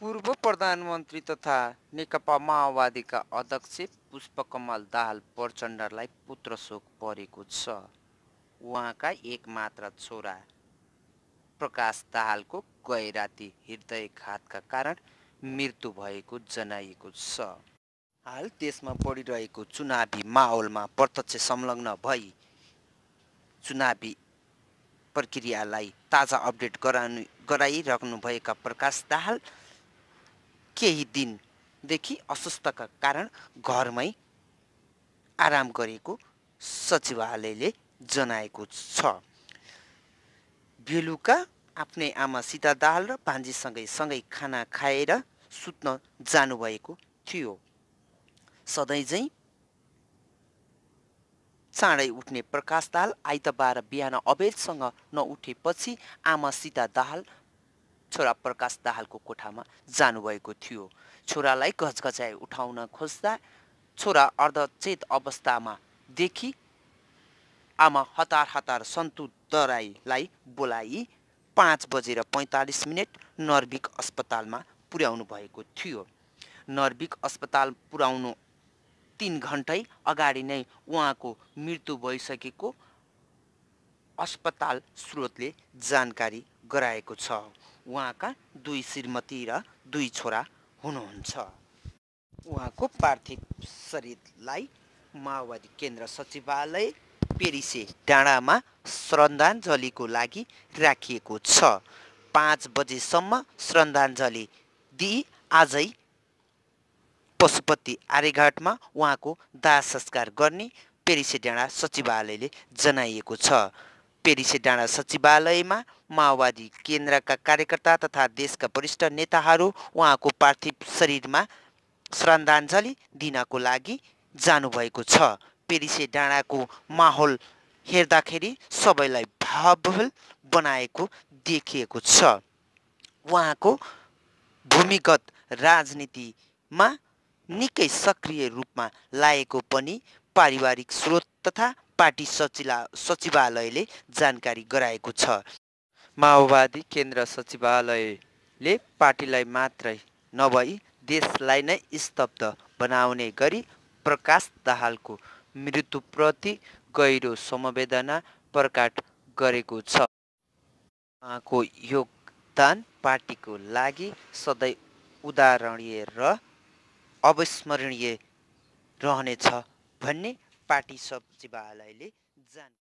पूर्व प्रधानमन्त्री तथा नेकपा माओवादीका अध्यक्ष पुष्पकमल दाहाल प्रचण्डलाई शोक परेको छ उहाँका एकमात्र छोरा प्रकाश दाहालको गैराती हृदयघातका कारण मृत्यु भएको जनाइएको छ हाल देशमा बढिरहेको चुनावी माहौलमा प्रत्यक्ष संलग्न भई चुनावी प्रक्रियालाई ताजा अपडेट गराउनु गराइराख्नुभएका प्रकाश दाहाल केही दिनदेखि अस्वस्थका कारण घरमै आराम गरेको सचिवालयले जनाएको छ बेलुका आफ्नै आमा सीता दाल र भान्जीसँगै सँगै खाना खाएर सुत्न जानुभएको थियो सधैँझै चाँडै उठ्ने प्रकाश दाल आइतबार बिहान अबेरसँग नउठेपछि आमा सीता दाहाल छोरा प्रकाश दाहालको कोठामा जानुभएको थियो छोरालाई घचघचाइ उठाउन खोज्दा छोरा अर्धचेत अवस्थामा देखि आमा हतार हतार सन्तु दराईलाई बोलाई पाँच बजेर पैँतालिस मिनट नर्विक अस्पतालमा पुर्याउनु भएको थियो नर्विक अस्पताल पुर्याउनु तिन घन्टै अगाडि नै उहाँको मृत्यु भइसकेको अस्पताल स्रोतले जानकारी गराएको छ उहाँका दुई श्रीमती र दुई छोरा हुनुहुन्छ उहाँको पार्थिव शरीरलाई माओवादी केन्द्र सचिवालय पेरिसे डाँडामा श्रद्धाञ्जलीको लागि राखिएको छ पाँच बजेसम्म श्रद्धाञ्जली दिई आजै पशुपति आर्यघाटमा उहाँको दाह संस्कार गर्ने पेरिसे डाँडा सचिवालयले जनाइएको छ पेरिसे डाँडा सचिवालयमा माओवादी केन्द्रका कार्यकर्ता तथा देशका वरिष्ठ नेताहरू उहाँको पार्थिव शरीरमा श्रद्धाञ्जली दिनको लागि जानुभएको छ पेरिसे डाँडाको माहौल हेर्दाखेरि सबैलाई भावल बनाएको देखिएको छ उहाँको भूमिगत राजनीतिमा निकै सक्रिय रूपमा लागेको पनि पारिवारिक स्रोत तथा पार्टी सचिला सचिवालयले जानकारी गराएको छ माओवादी केन्द्र सचिवालयले पार्टीलाई मात्रै नभई देशलाई नै स्तब्ध बनाउने गरी प्रकाश दाहालको मृत्युप्रति गहिरो समवेदना प्रकट गरेको छ उहाँको योगदान पार्टीको लागि सधैँ उदाहरणीय र अविस्मरणीय रहनेछ भन्ने पार्टी सचिवालयले जान